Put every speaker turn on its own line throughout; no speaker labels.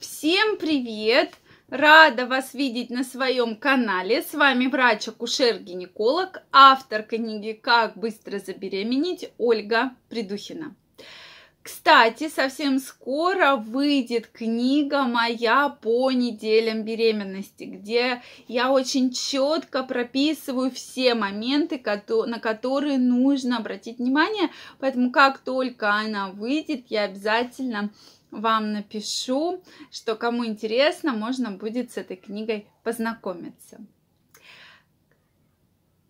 Всем привет! Рада вас видеть на своем канале. С вами врач-акушер-гинеколог, автор книги «Как быстро забеременеть» Ольга Придухина. Кстати, совсем скоро выйдет книга моя по неделям беременности, где я очень четко прописываю все моменты, на которые нужно обратить внимание. Поэтому как только она выйдет, я обязательно вам напишу, что кому интересно, можно будет с этой книгой познакомиться.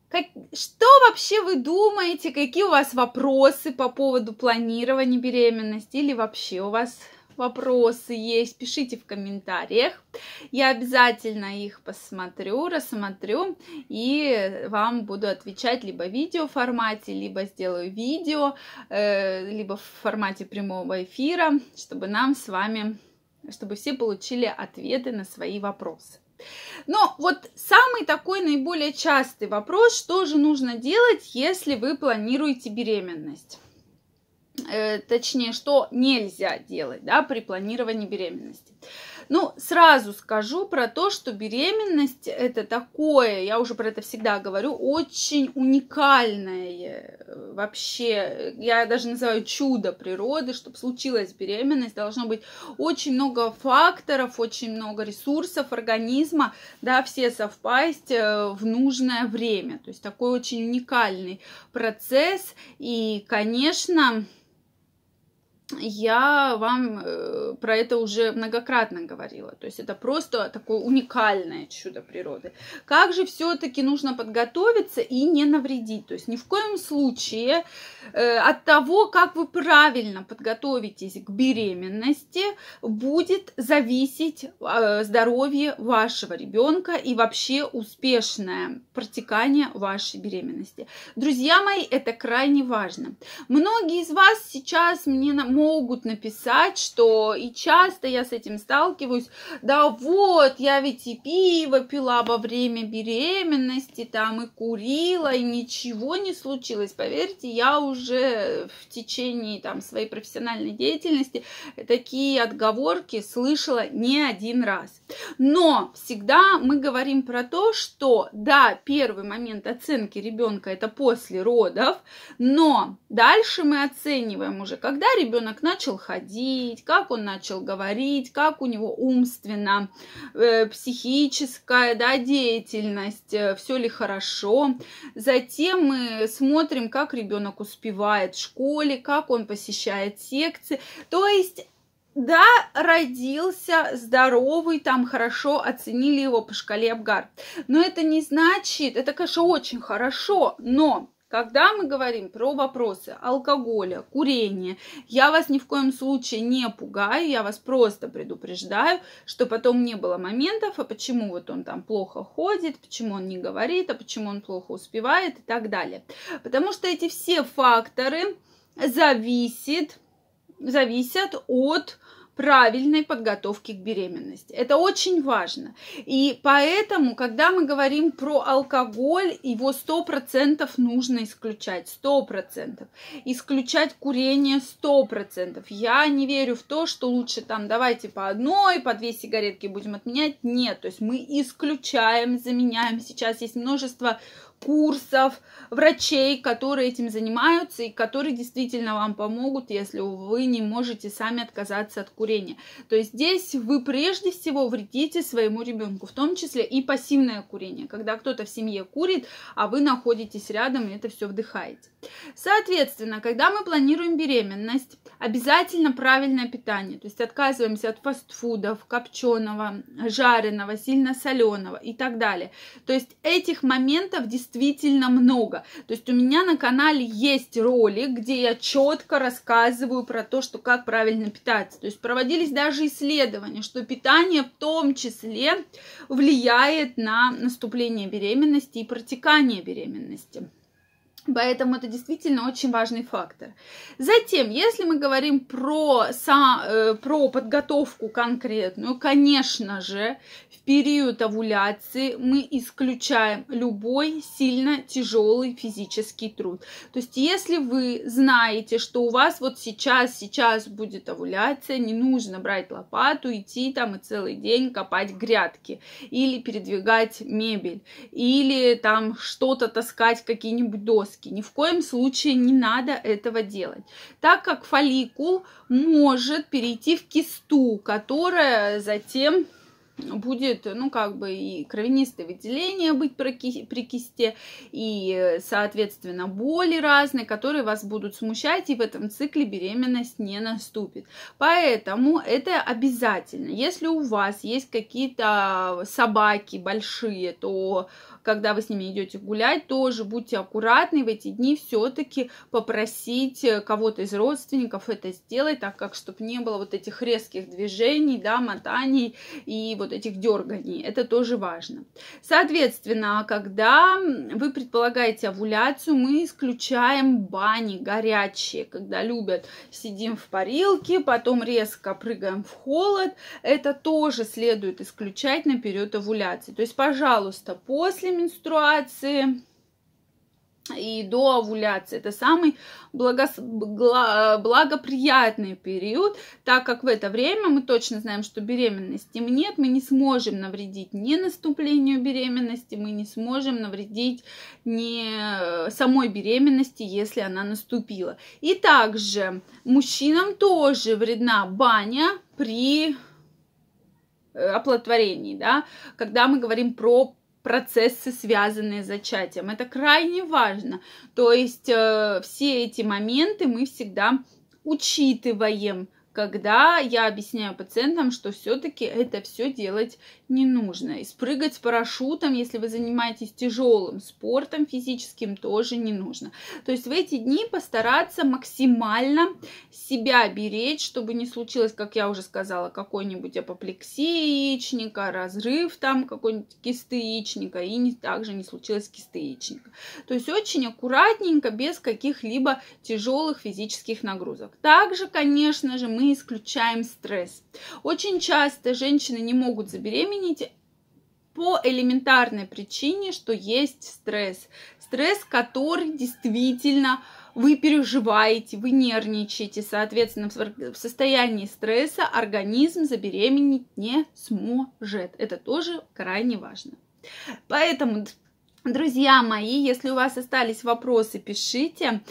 Как, что вообще вы думаете, какие у вас вопросы по поводу планирования беременности или вообще у вас вопросы есть, пишите в комментариях. Я обязательно их посмотрю, рассмотрю и вам буду отвечать либо в видео формате, либо сделаю видео, э, либо в формате прямого эфира, чтобы нам с вами, чтобы все получили ответы на свои вопросы. Но вот самый такой наиболее частый вопрос, что же нужно делать, если вы планируете беременность? Э, точнее, что нельзя делать да, при планировании беременности. Ну, сразу скажу про то, что беременность это такое, я уже про это всегда говорю, очень уникальное э, вообще, я даже называю чудо природы, чтобы случилась беременность, должно быть очень много факторов, очень много ресурсов организма, да, все совпасть э, в нужное время. То есть такой очень уникальный процесс, и, конечно, я вам э, про это уже многократно говорила. То есть это просто такое уникальное чудо природы. Как же все-таки нужно подготовиться и не навредить? То есть ни в коем случае э, от того, как вы правильно подготовитесь к беременности, будет зависеть э, здоровье вашего ребенка и вообще успешное протекание вашей беременности. Друзья мои, это крайне важно. Многие из вас сейчас мне на могут написать, что и часто я с этим сталкиваюсь, да вот, я ведь и пиво пила во время беременности, там и курила, и ничего не случилось. Поверьте, я уже в течение там своей профессиональной деятельности такие отговорки слышала не один раз. Но всегда мы говорим про то, что да, первый момент оценки ребенка это после родов, но дальше мы оцениваем уже, когда ребенок ребенок начал ходить, как он начал говорить, как у него умственно, э, психическая да, деятельность, э, все ли хорошо. Затем мы смотрим, как ребенок успевает в школе, как он посещает секции. То есть да, родился здоровый, там хорошо оценили его по шкале Абгар. Но это не значит, это, конечно, очень хорошо, но когда мы говорим про вопросы алкоголя, курения, я вас ни в коем случае не пугаю, я вас просто предупреждаю, что потом не было моментов, а почему вот он там плохо ходит, почему он не говорит, а почему он плохо успевает и так далее. Потому что эти все факторы зависят зависят от правильной подготовки к беременности. Это очень важно. И поэтому, когда мы говорим про алкоголь, его 100% нужно исключать. 100%. Исключать курение 100%. Я не верю в то, что лучше там давайте по одной, по две сигаретки будем отменять. Нет, то есть мы исключаем, заменяем. Сейчас есть множество курсов, врачей, которые этим занимаются и которые действительно вам помогут, если вы не можете сами отказаться от курения. То есть здесь вы прежде всего вредите своему ребенку, в том числе и пассивное курение, когда кто-то в семье курит, а вы находитесь рядом и это все вдыхаете. Соответственно, когда мы планируем беременность, обязательно правильное питание, то есть отказываемся от фастфудов, копченого, жареного, сильно соленого и так далее. То есть этих моментов действительно много. То есть у меня на канале есть ролик, где я четко рассказываю про то, что как правильно питаться. То есть проводились даже исследования, что питание в том числе влияет на наступление беременности и протекание беременности. Поэтому это действительно очень важный фактор. Затем, если мы говорим про, са, э, про подготовку конкретную, конечно же, в период овуляции мы исключаем любой сильно тяжелый физический труд. То есть, если вы знаете, что у вас вот сейчас, сейчас будет овуляция, не нужно брать лопату, идти там и целый день копать грядки или передвигать мебель, или там что-то таскать, какие-нибудь доски, заморозки. Ни в коем случае не надо этого делать, так как фолликул может перейти в кисту, которая затем будет, ну, как бы и кровянистое выделение быть при кисте, и, соответственно, боли разные, которые вас будут смущать, и в этом цикле беременность не наступит. Поэтому это обязательно. Если у вас есть какие-то собаки большие, то когда вы с ними идете гулять, тоже будьте аккуратны в эти дни, все-таки попросить э, кого-то из родственников это сделать, так как, чтобы не было вот этих резких движений, да, мотаний и вот этих дерганий. Это тоже важно. Соответственно, когда вы предполагаете овуляцию, мы исключаем бани горячие, когда любят сидим в парилке, потом резко прыгаем в холод. Это тоже следует исключать на период овуляции. То есть, пожалуйста, после после менструации и до овуляции. Это самый благос... благоприятный период, так как в это время мы точно знаем, что беременности нет, мы не сможем навредить ни наступлению беременности, мы не сможем навредить ни э, самой беременности, если она наступила. И также мужчинам тоже вредна баня при э, оплодотворении, да, когда мы говорим про процессы, связанные с зачатием. Это крайне важно. То есть э, все эти моменты мы всегда учитываем – когда я объясняю пациентам, что все-таки это все делать не нужно. И спрыгать с парашютом, если вы занимаетесь тяжелым спортом физическим, тоже не нужно. То есть в эти дни постараться максимально себя беречь, чтобы не случилось, как я уже сказала, какой-нибудь апоплексия яичника, разрыв там какой-нибудь кисты яичника, и не, также не случилось кисты яичника. То есть очень аккуратненько, без каких-либо тяжелых физических нагрузок. Также, конечно же, мы мы исключаем стресс. Очень часто женщины не могут забеременеть по элементарной причине, что есть стресс. Стресс, который действительно вы переживаете, вы нервничаете, соответственно, в состоянии стресса организм забеременеть не сможет. Это тоже крайне важно. Поэтому Друзья мои, если у вас остались вопросы, пишите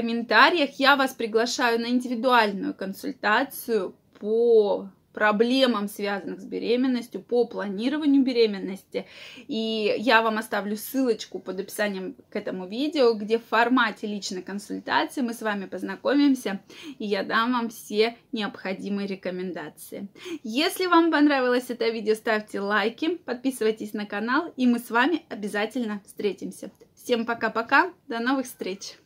комментариях. Я вас приглашаю на индивидуальную консультацию по проблемам, связанных с беременностью, по планированию беременности. И я вам оставлю ссылочку под описанием к этому видео, где в формате личной консультации мы с вами познакомимся, и я дам вам все необходимые рекомендации. Если вам понравилось это видео, ставьте лайки, подписывайтесь на канал, и мы с вами обязательно встретимся. Всем пока-пока, до новых встреч!